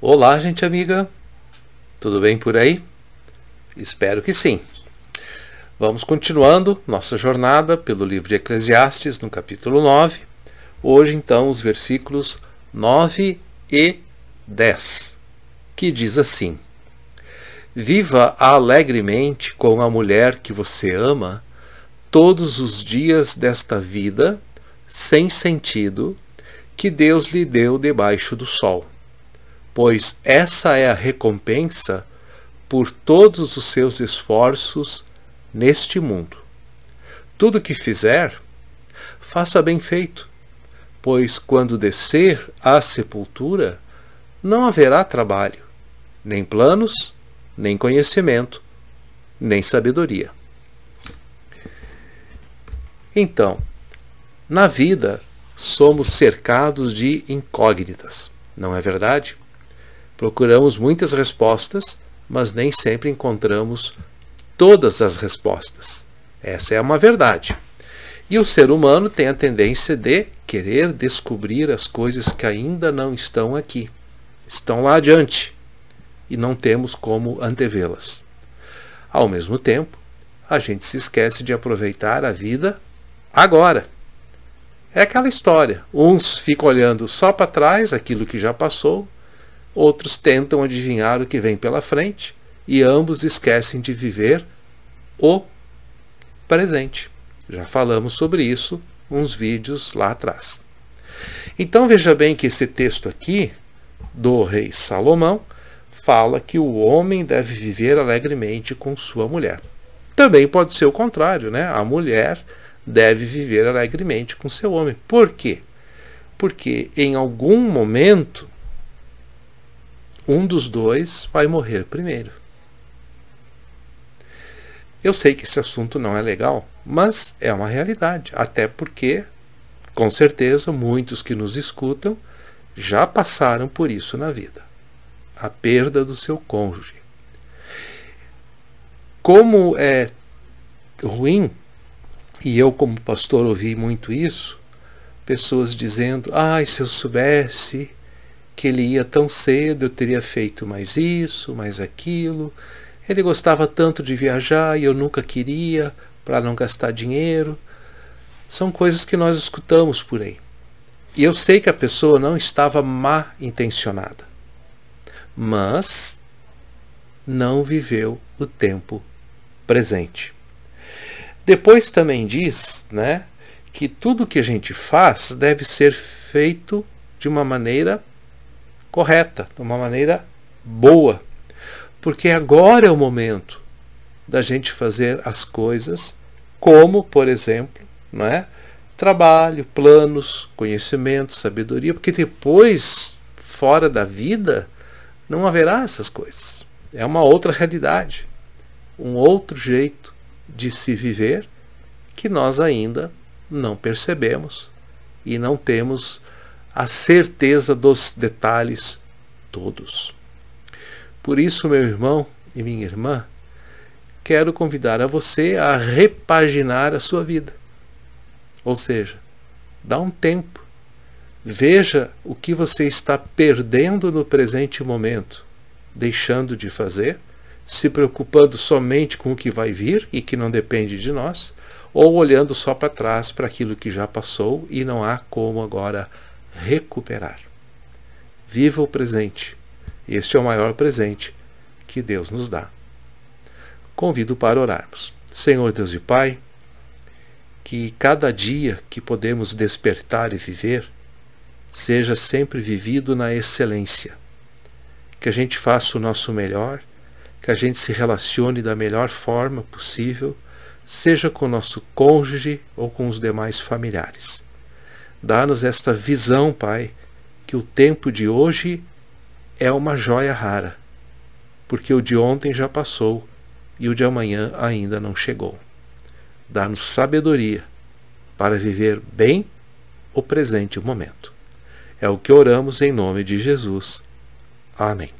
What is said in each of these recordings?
Olá, gente amiga. Tudo bem por aí? Espero que sim. Vamos continuando nossa jornada pelo livro de Eclesiastes, no capítulo 9. Hoje, então, os versículos 9 e 10, que diz assim: Viva alegremente com a mulher que você ama todos os dias desta vida, sem sentido, que Deus lhe deu debaixo do sol pois essa é a recompensa por todos os seus esforços neste mundo. Tudo que fizer, faça bem feito, pois quando descer à sepultura, não haverá trabalho, nem planos, nem conhecimento, nem sabedoria. Então, na vida somos cercados de incógnitas, não é verdade? Procuramos muitas respostas, mas nem sempre encontramos todas as respostas. Essa é uma verdade. E o ser humano tem a tendência de querer descobrir as coisas que ainda não estão aqui, estão lá adiante, e não temos como antevê-las. Ao mesmo tempo, a gente se esquece de aproveitar a vida agora. É aquela história. Uns ficam olhando só para trás aquilo que já passou outros tentam adivinhar o que vem pela frente e ambos esquecem de viver o presente. Já falamos sobre isso uns vídeos lá atrás. Então veja bem que esse texto aqui do rei Salomão fala que o homem deve viver alegremente com sua mulher. Também pode ser o contrário, né? A mulher deve viver alegremente com seu homem. Por quê? Porque em algum momento um dos dois vai morrer primeiro. Eu sei que esse assunto não é legal, mas é uma realidade, até porque, com certeza, muitos que nos escutam já passaram por isso na vida a perda do seu cônjuge. Como é ruim, e eu, como pastor, ouvi muito isso, pessoas dizendo: ai, ah, se eu soubesse que ele ia tão cedo, eu teria feito mais isso, mais aquilo. Ele gostava tanto de viajar e eu nunca queria, para não gastar dinheiro. São coisas que nós escutamos por aí. E eu sei que a pessoa não estava má intencionada, mas não viveu o tempo presente. Depois também diz, né, que tudo que a gente faz deve ser feito de uma maneira correta, de uma maneira boa. Porque agora é o momento da gente fazer as coisas como, por exemplo, é trabalho, planos, conhecimento, sabedoria, porque depois, fora da vida, não haverá essas coisas. É uma outra realidade, um outro jeito de se viver que nós ainda não percebemos e não temos a certeza dos detalhes todos. Por isso, meu irmão e minha irmã, quero convidar a você a repaginar a sua vida. Ou seja, dá um tempo. Veja o que você está perdendo no presente momento, deixando de fazer, se preocupando somente com o que vai vir e que não depende de nós, ou olhando só para trás para aquilo que já passou e não há como agora recuperar. Viva o presente. Este é o maior presente que Deus nos dá. Convido para orarmos. Senhor Deus e Pai, que cada dia que podemos despertar e viver seja sempre vivido na excelência. Que a gente faça o nosso melhor, que a gente se relacione da melhor forma possível, seja com o nosso cônjuge ou com os demais familiares Dá-nos esta visão, Pai, que o tempo de hoje é uma joia rara, porque o de ontem já passou e o de amanhã ainda não chegou. Dá-nos sabedoria para viver bem o presente momento. É o que oramos em nome de Jesus. Amém.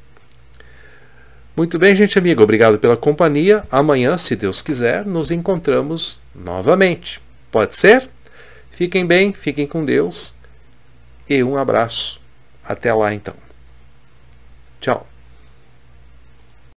Muito bem, gente amiga, obrigado pela companhia. Amanhã, se Deus quiser, nos encontramos novamente. Pode ser? Fiquem bem, fiquem com Deus e um abraço. Até lá então. Tchau.